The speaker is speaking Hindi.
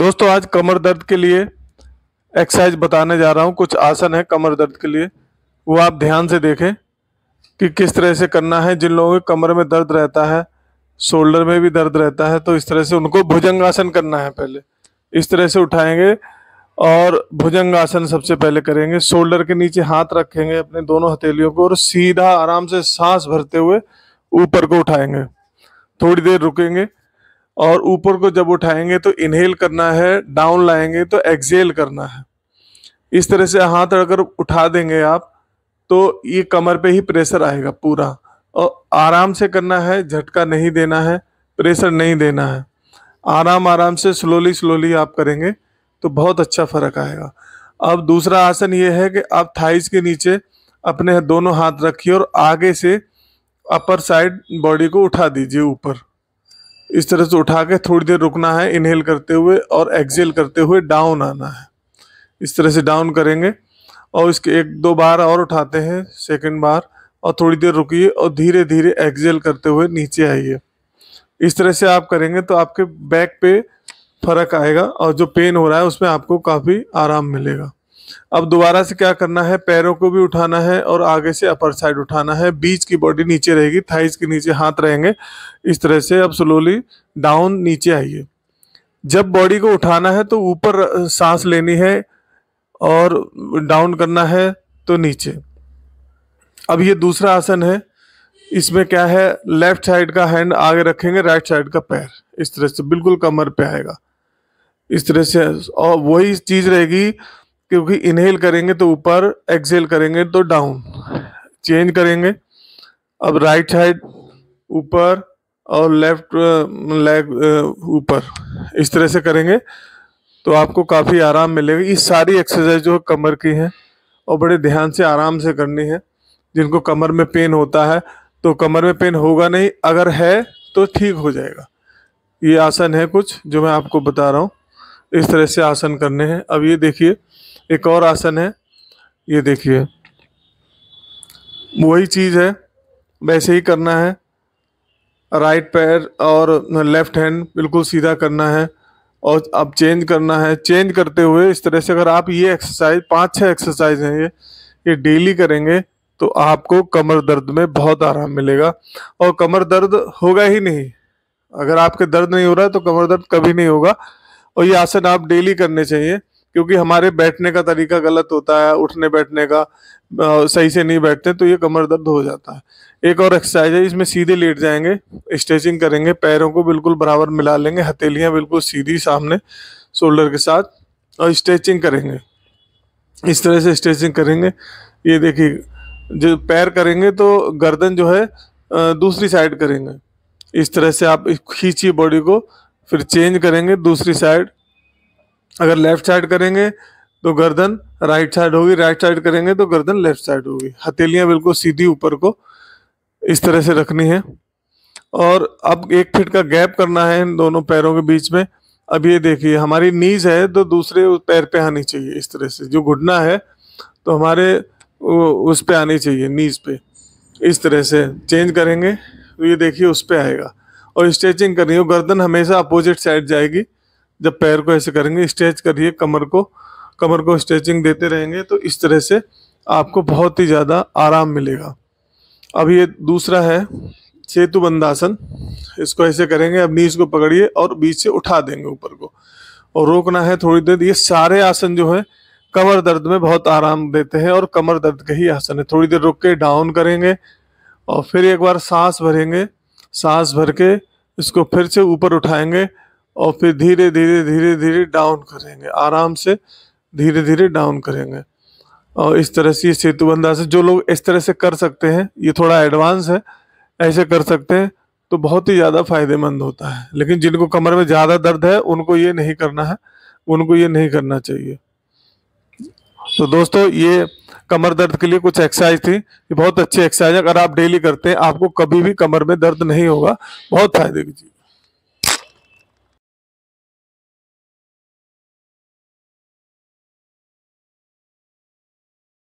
दोस्तों आज कमर दर्द के लिए एक्सरसाइज बताने जा रहा हूं कुछ आसन है कमर दर्द के लिए वो आप ध्यान से देखें कि किस तरह से करना है जिन लोगों के कमर में दर्द रहता है शोल्डर में भी दर्द रहता है तो इस तरह से उनको भुजंगासन करना है पहले इस तरह से उठाएंगे और भुजंगासन सबसे पहले करेंगे शोल्डर के नीचे हाथ रखेंगे अपने दोनों हथेलियों को और सीधा आराम से सांस भरते हुए ऊपर को उठाएंगे थोड़ी देर रुकेंगे और ऊपर को जब उठाएंगे तो इनहेल करना है डाउन लाएंगे तो एक्सेल करना है इस तरह से हाथ अगर उठा देंगे आप तो ये कमर पे ही प्रेशर आएगा पूरा और आराम से करना है झटका नहीं देना है प्रेशर नहीं देना है आराम आराम से स्लोली स्लोली आप करेंगे तो बहुत अच्छा फ़र्क आएगा अब दूसरा आसन ये है कि आप थाइस के नीचे अपने दोनों हाथ रखिए और आगे से अपर साइड बॉडी को उठा दीजिए ऊपर इस तरह से उठा के थोड़ी देर रुकना है इनहेल करते हुए और एक्सेल करते हुए डाउन आना है इस तरह से डाउन करेंगे और इसके एक दो बार और उठाते हैं सेकंड बार और थोड़ी देर रुकिए और धीरे धीरे एक्सेल करते हुए नीचे आइए इस तरह से आप करेंगे तो आपके बैक पे फर्क आएगा और जो पेन हो रहा है उसमें आपको काफ़ी आराम मिलेगा अब दोबारा से क्या करना है पैरों को भी उठाना है और आगे से अपर साइड उठाना है बीच की बॉडी नीचे रहेगी थाइस के नीचे हाथ रहेंगे इस तरह से अब स्लोली डाउन नीचे आइए जब बॉडी को उठाना है तो ऊपर सांस लेनी है और डाउन करना है तो नीचे अब ये दूसरा आसन है इसमें क्या है लेफ्ट साइड का हैंड आगे रखेंगे राइट साइड का पैर इस तरह से बिल्कुल कमर पे आएगा इस तरह से और वही चीज़ रहेगी क्योंकि इनहेल करेंगे तो ऊपर एक्सेल करेंगे तो डाउन चेंज करेंगे अब राइट साइड ऊपर और लेफ्ट लेग ऊपर इस तरह से करेंगे तो आपको काफ़ी आराम मिलेगा ये सारी एक्सरसाइज जो कमर की है और बड़े ध्यान से आराम से करनी है जिनको कमर में पेन होता है तो कमर में पेन होगा नहीं अगर है तो ठीक हो जाएगा ये आसन है कुछ जो मैं आपको बता रहा हूँ इस तरह से आसन करने हैं अब ये देखिए एक और आसन है ये देखिए वही चीज़ है वैसे ही करना है राइट पैर और लेफ्ट हैंड बिल्कुल सीधा करना है और अब चेंज करना है चेंज करते हुए इस तरह से अगर आप ये एक्सरसाइज पाँच छः एक्सरसाइज हैं ये ये डेली करेंगे तो आपको कमर दर्द में बहुत आराम मिलेगा और कमर दर्द होगा ही नहीं अगर आपके दर्द नहीं हो रहा है तो कमर दर्द कभी नहीं होगा और ये आसन आप डेली करने चाहिए क्योंकि हमारे बैठने का तरीका गलत होता है उठने बैठने का सही से नहीं बैठते तो ये कमर दर्द हो जाता है एक और एक्सरसाइज है इसमें सीधे लेट जाएंगे स्ट्रेचिंग करेंगे पैरों को बिल्कुल बराबर मिला लेंगे हथेलियाँ बिल्कुल सीधी सामने शोल्डर के साथ और स्ट्रेचिंग करेंगे इस तरह से स्ट्रेचिंग करेंगे ये देखिए जो पैर करेंगे तो गर्दन जो है दूसरी साइड करेंगे इस तरह से आप खींची बॉडी को फिर चेंज करेंगे दूसरी साइड अगर लेफ्ट साइड करेंगे तो गर्दन राइट साइड होगी राइट साइड करेंगे तो गर्दन लेफ्ट साइड होगी हथेलियां बिल्कुल सीधी ऊपर को इस तरह से रखनी है और अब एक फिट का गैप करना है इन दोनों पैरों के बीच में अब ये देखिए हमारी नीज है तो दूसरे पैर पे आनी चाहिए इस तरह से जो घुटना है तो हमारे उस पे आनी चाहिए नीज पे इस तरह से चेंज करेंगे तो ये देखिए उस पर आएगा और स्ट्रेचिंग करनी हो गर्दन हमेशा अपोजिट साइड जाएगी जब पैर को ऐसे करेंगे स्ट्रेच करिए कमर को कमर को स्ट्रेचिंग देते रहेंगे तो इस तरह से आपको बहुत ही ज़्यादा आराम मिलेगा अब ये दूसरा है सेतु बंदासन इसको ऐसे करेंगे अब नीच को पकड़िए और बीच से उठा देंगे ऊपर को और रोकना है थोड़ी देर ये सारे आसन जो है कमर दर्द में बहुत आराम देते हैं और कमर दर्द के ही आसन है थोड़ी देर रुक के डाउन करेंगे और फिर एक बार सांस भरेंगे सांस भर के इसको फिर से ऊपर उठाएंगे और फिर धीरे धीरे धीरे धीरे डाउन करेंगे आराम से धीरे धीरे डाउन करेंगे और इस तरह से ये बंधा से जो लोग इस तरह से कर सकते हैं ये थोड़ा एडवांस है ऐसे कर सकते हैं तो बहुत ही ज़्यादा फायदेमंद होता है लेकिन जिनको कमर में ज़्यादा दर्द है उनको ये नहीं करना है उनको ये नहीं करना चाहिए तो दोस्तों ये कमर दर्द के लिए कुछ एक्सरसाइज थी ये बहुत अच्छी एक्सरसाइज अगर आप डेली करते हैं आपको कभी भी कमर में दर्द नहीं होगा बहुत फायदे की चीज़